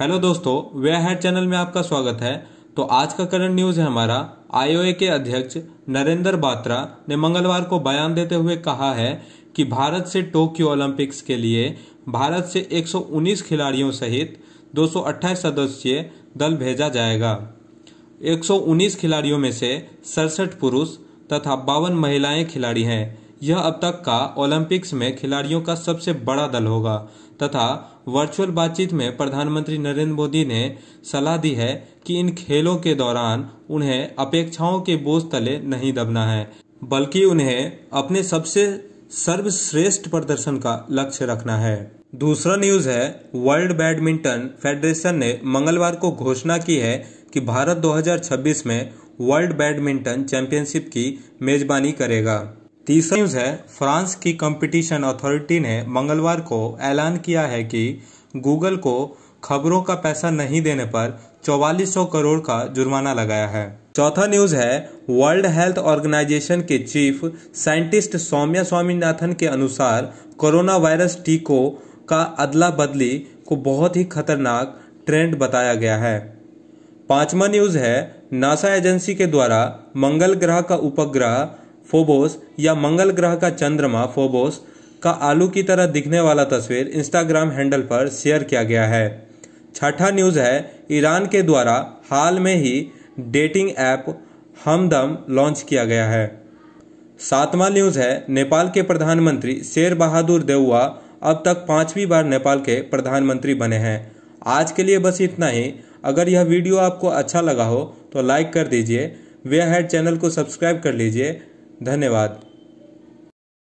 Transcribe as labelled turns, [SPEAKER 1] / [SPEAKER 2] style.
[SPEAKER 1] hello दोस्तों वे हेड channel में आपका स्वागत है तो आज का करंट न्यूज है हमारा आईओए के अध्यक्ष नरेंद्र बात्रा ने मंगलवार को बयान देते हुए कहा है कि भारत से टोक्यो ओलंपिक्स के लिए भारत से 119 खिलाड़ियों सहित दो सदस्यीय दल भेजा जाएगा 119 खिलाड़ियों में से सड़सठ पुरुष तथा बावन महिलाएं खिलाड़ी हैं यह अब तक का ओलंपिक्स में खिलाड़ियों का सबसे बड़ा दल होगा तथा वर्चुअल बातचीत में प्रधानमंत्री नरेंद्र मोदी ने सलाह दी है कि इन खेलों के दौरान उन्हें अपेक्षाओं के बोझ तले नहीं दबना है बल्कि उन्हें अपने सबसे सर्वश्रेष्ठ प्रदर्शन का लक्ष्य रखना है दूसरा न्यूज है वर्ल्ड बैडमिंटन फेडरेशन ने मंगलवार को घोषणा की है कि भारत 2026 में वर्ल्ड बैडमिंटन चैंपियनशिप की मेजबानी करेगा तीसरा न्यूज है फ्रांस की कंपटीशन अथॉरिटी ने मंगलवार को ऐलान किया है कि गूगल को खबरों का पैसा नहीं देने पर 4400 करोड़ का जुर्माना लगाया है चौथा न्यूज है वर्ल्ड हेल्थ ऑर्गेनाइजेशन के चीफ साइंटिस्ट सौम्या स्वामीनाथन के अनुसार कोरोना वायरस टीको का अदला बदली को बहुत ही खतरनाक ट्रेंड बताया गया है पांचवा न्यूज है नासा एजेंसी के द्वारा मंगल ग्रह का उपग्रह फोबोस या मंगल ग्रह का चंद्रमा फोबोस का आलू की तरह दिखने वाला तस्वीर इंस्टाग्राम हैंडल पर शेयर किया गया है छठा न्यूज़ है ईरान के द्वारा हाल में ही डेटिंग ऐप हमदम लॉन्च किया गया है सातवां न्यूज़ है नेपाल के प्रधानमंत्री शेर बहादुर देउआ अब तक पांचवी बार नेपाल के प्रधानमंत्री बने हैं आज के लिए बस इतना ही अगर यह वीडियो आपको अच्छा लगा हो तो लाइक कर दीजिए वे हेड चैनल को सब्सक्राइब कर लीजिए धन्यवाद